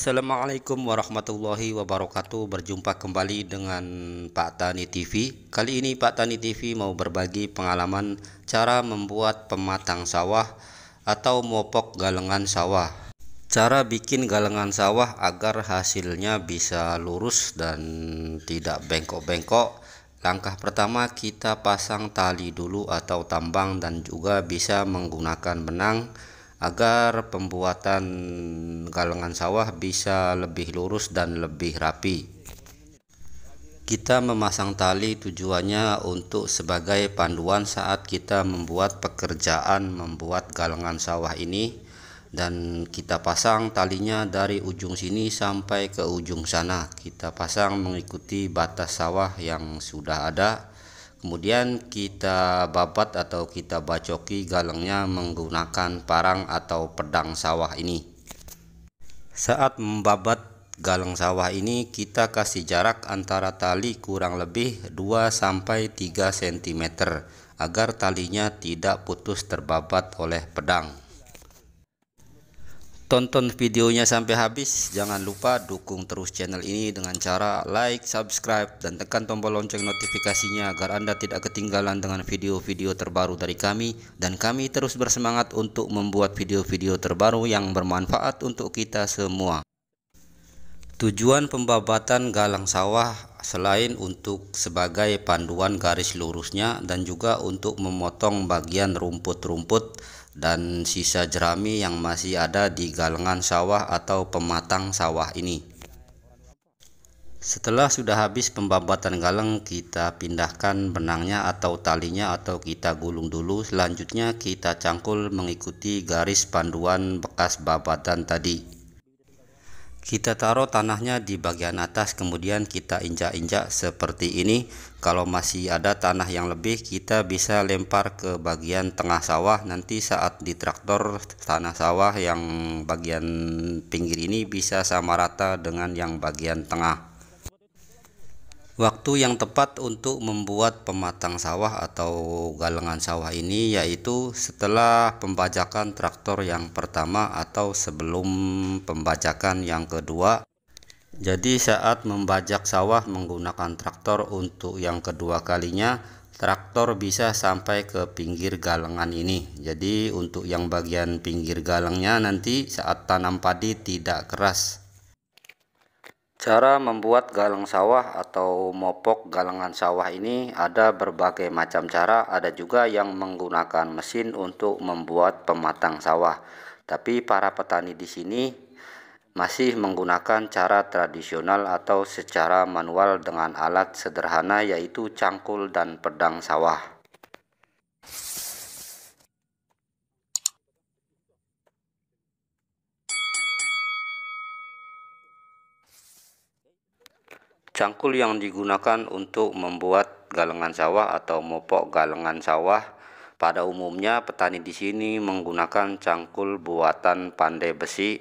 Assalamualaikum warahmatullahi wabarakatuh Berjumpa kembali dengan Pak Tani TV Kali ini Pak Tani TV mau berbagi pengalaman Cara membuat pematang sawah Atau mopok galengan sawah Cara bikin galengan sawah agar hasilnya bisa lurus dan tidak bengkok-bengkok Langkah pertama kita pasang tali dulu atau tambang dan juga bisa menggunakan benang agar pembuatan galangan sawah bisa lebih lurus dan lebih rapi. Kita memasang tali tujuannya untuk sebagai panduan saat kita membuat pekerjaan membuat galangan sawah ini dan kita pasang talinya dari ujung sini sampai ke ujung sana kita pasang mengikuti batas sawah yang sudah ada kemudian kita babat atau kita bacoki galengnya menggunakan parang atau pedang sawah ini saat membabat galeng sawah ini kita kasih jarak antara tali kurang lebih 2-3 cm agar talinya tidak putus terbabat oleh pedang Tonton videonya sampai habis. Jangan lupa dukung terus channel ini dengan cara like, subscribe, dan tekan tombol lonceng notifikasinya agar Anda tidak ketinggalan dengan video-video terbaru dari kami. Dan kami terus bersemangat untuk membuat video-video terbaru yang bermanfaat untuk kita semua. Tujuan pembabatan galang sawah selain untuk sebagai panduan garis lurusnya dan juga untuk memotong bagian rumput-rumput dan sisa jerami yang masih ada di galengan sawah atau pematang sawah ini. Setelah sudah habis pembabatan galeng, kita pindahkan benangnya atau talinya atau kita gulung dulu. Selanjutnya kita cangkul mengikuti garis panduan bekas babatan tadi kita taruh tanahnya di bagian atas kemudian kita injak-injak seperti ini kalau masih ada tanah yang lebih kita bisa lempar ke bagian tengah sawah nanti saat di traktor tanah sawah yang bagian pinggir ini bisa sama rata dengan yang bagian tengah Waktu yang tepat untuk membuat pematang sawah atau galangan sawah ini yaitu setelah pembajakan traktor yang pertama atau sebelum pembajakan yang kedua. Jadi saat membajak sawah menggunakan traktor untuk yang kedua kalinya, traktor bisa sampai ke pinggir galangan ini. Jadi untuk yang bagian pinggir galangnya nanti saat tanam padi tidak keras Cara membuat galang sawah atau mopok galangan sawah ini ada berbagai macam cara, ada juga yang menggunakan mesin untuk membuat pematang sawah. Tapi para petani di sini masih menggunakan cara tradisional atau secara manual dengan alat sederhana yaitu cangkul dan pedang sawah. Cangkul yang digunakan untuk membuat galengan sawah atau mopok galengan sawah pada umumnya petani di sini menggunakan cangkul buatan pandai besi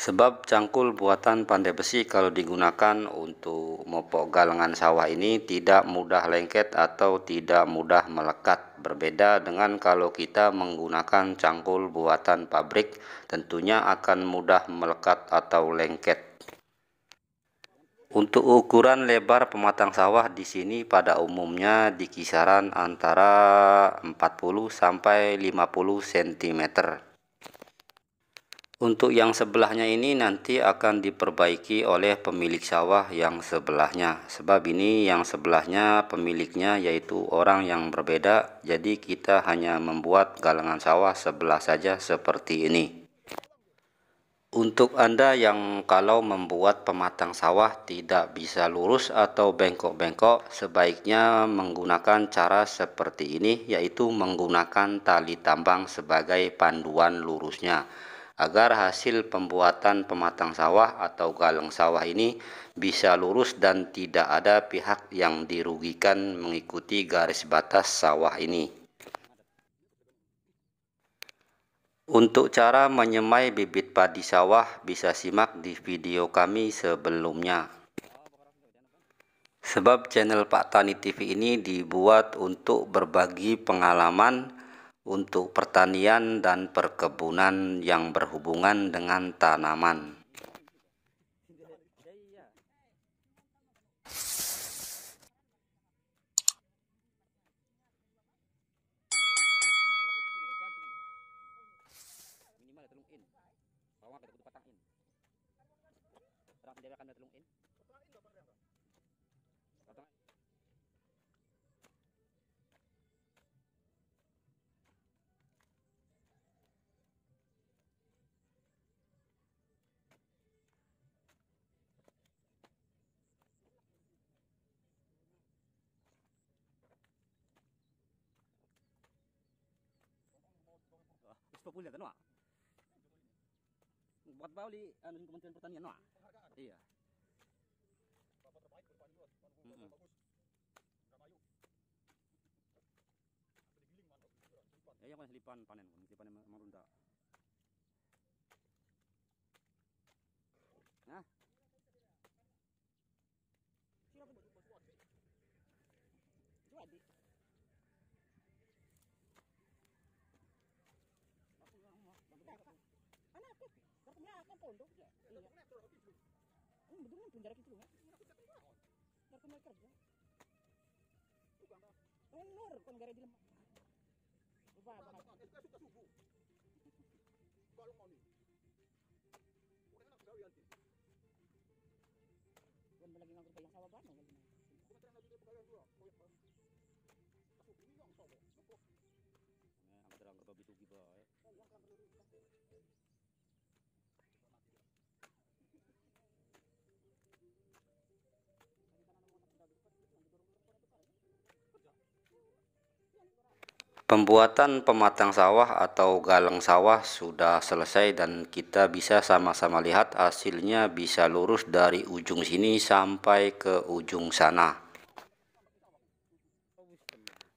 Sebab cangkul buatan pandai besi kalau digunakan untuk mopok galengan sawah ini tidak mudah lengket atau tidak mudah melekat. Berbeda dengan kalau kita menggunakan cangkul buatan pabrik tentunya akan mudah melekat atau lengket. Untuk ukuran lebar pematang sawah di sini pada umumnya di kisaran antara 40 sampai 50 cm. Untuk yang sebelahnya ini nanti akan diperbaiki oleh pemilik sawah yang sebelahnya. Sebab ini yang sebelahnya pemiliknya yaitu orang yang berbeda. Jadi kita hanya membuat galangan sawah sebelah saja seperti ini. Untuk Anda yang kalau membuat pematang sawah tidak bisa lurus atau bengkok-bengkok, sebaiknya menggunakan cara seperti ini, yaitu menggunakan tali tambang sebagai panduan lurusnya, agar hasil pembuatan pematang sawah atau galeng sawah ini bisa lurus dan tidak ada pihak yang dirugikan mengikuti garis batas sawah ini. Untuk cara menyemai bibit padi sawah bisa simak di video kami sebelumnya. Sebab channel Pak Tani TV ini dibuat untuk berbagi pengalaman untuk pertanian dan perkebunan yang berhubungan dengan tanaman. dhewe ka natulungin. Patayin Oh, gusto po ulit ano Kementerian Pertanian Iya. Bapak terbaik bagus. mantap, Ya, yang selipan panen pun, selipan emang Nah. Siapa Aku mau. Anak aku, Ang bedungnya itu kan Dar kembali kerja. Tuan nur kon gara di lemah. Lupa apa? subuh. Kalau mau nih. Kurang enak gawe lagi nganggur bayang sawah bano terang lagi dia pegawian dulu. Kasih bumi dong sawah. terang ke babi tugi ba. Pembuatan pematang sawah atau galang sawah sudah selesai dan kita bisa sama-sama lihat hasilnya bisa lurus dari ujung sini sampai ke ujung sana.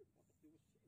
What do you say?